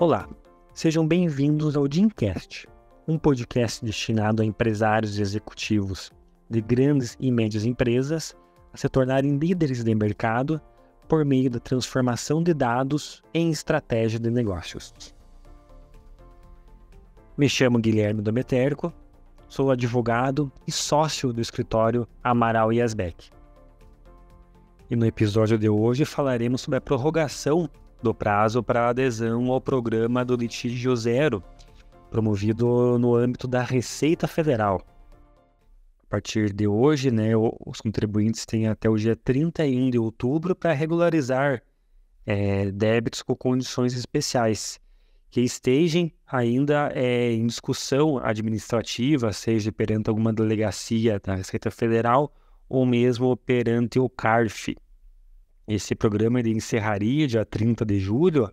Olá, sejam bem-vindos ao Dincast, um podcast destinado a empresários e executivos de grandes e médias empresas a se tornarem líderes de mercado por meio da transformação de dados em estratégia de negócios. Me chamo Guilherme Dometerco, sou advogado e sócio do escritório Amaral e Asbeck. E no episódio de hoje falaremos sobre a prorrogação do prazo para adesão ao programa do litígio zero, promovido no âmbito da Receita Federal. A partir de hoje, né, os contribuintes têm até o dia 31 de outubro para regularizar é, débitos com condições especiais que estejam ainda é, em discussão administrativa, seja perante alguma delegacia da Receita Federal ou mesmo perante o CARF. Esse programa ele encerraria dia 30 de julho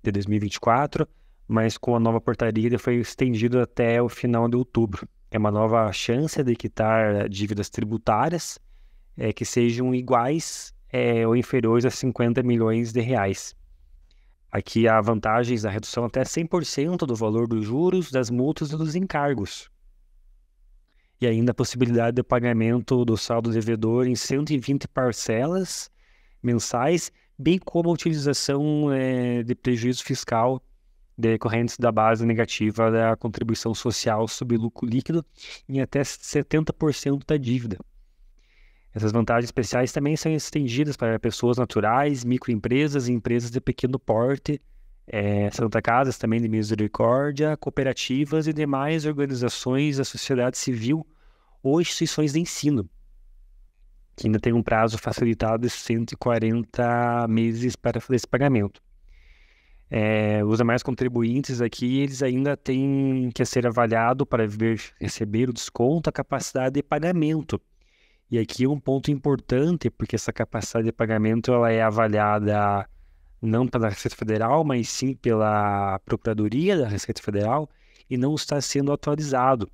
de 2024, mas com a nova portaria ele foi estendido até o final de outubro. É uma nova chance de quitar eh, dívidas tributárias é, que sejam iguais é, ou inferiores a 50 milhões de reais. Aqui há vantagens da redução até 100% do valor dos juros, das multas e dos encargos. E ainda a possibilidade de pagamento do saldo devedor em 120 parcelas mensais, bem como a utilização é, de prejuízo fiscal decorrentes da base negativa da contribuição social sobre lucro líquido em até 70% da dívida. Essas vantagens especiais também são estendidas para pessoas naturais, microempresas e empresas de pequeno porte, é, Santa Casas também de Misericórdia, cooperativas e demais organizações da sociedade civil ou instituições de ensino que ainda tem um prazo facilitado de 140 meses para fazer esse pagamento. É, os demais contribuintes aqui, eles ainda têm que ser avaliado para ver, receber o desconto a capacidade de pagamento. E aqui é um ponto importante, porque essa capacidade de pagamento ela é avaliada não pela Receita Federal, mas sim pela Procuradoria da Receita Federal e não está sendo atualizado.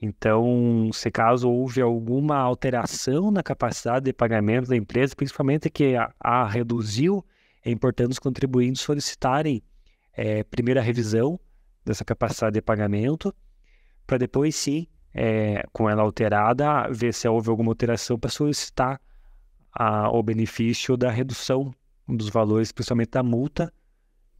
Então, se caso houve alguma alteração na capacidade de pagamento da empresa, principalmente que a, a reduziu, é importante os contribuintes solicitarem é, eh, primeira revisão dessa capacidade de pagamento, para depois sim, é, com ela alterada, ver se houve alguma alteração para solicitar a, o benefício da redução dos valores, principalmente da multa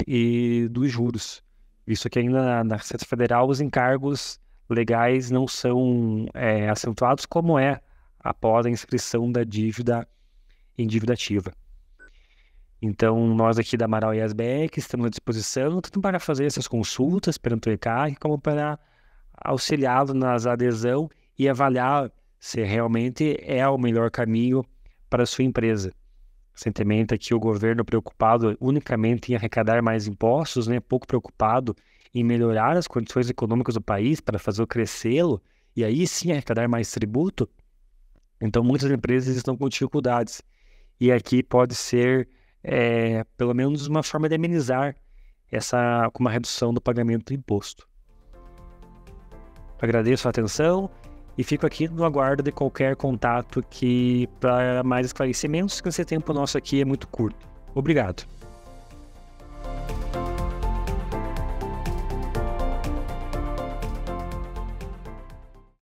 e dos juros. Isso que ainda na, na Receita Federal os encargos legais não são é, acentuados, como é após a inscrição da dívida em dívida ativa. Então, nós aqui da Amaral e Asbeck estamos à disposição tanto para fazer essas consultas perante o ECAC, como para auxiliá-lo nas adesão e avaliar se realmente é o melhor caminho para a sua empresa. Recentemente, aqui o governo preocupado unicamente em arrecadar mais impostos, né, pouco preocupado em melhorar as condições econômicas do país para fazer crescê-lo e aí sim arrecadar mais tributo, então muitas empresas estão com dificuldades. E aqui pode ser, é, pelo menos, uma forma de amenizar essa com uma redução do pagamento do imposto. Agradeço a atenção e fico aqui no aguardo de qualquer contato que para mais esclarecimentos que esse tempo nosso aqui é muito curto. Obrigado.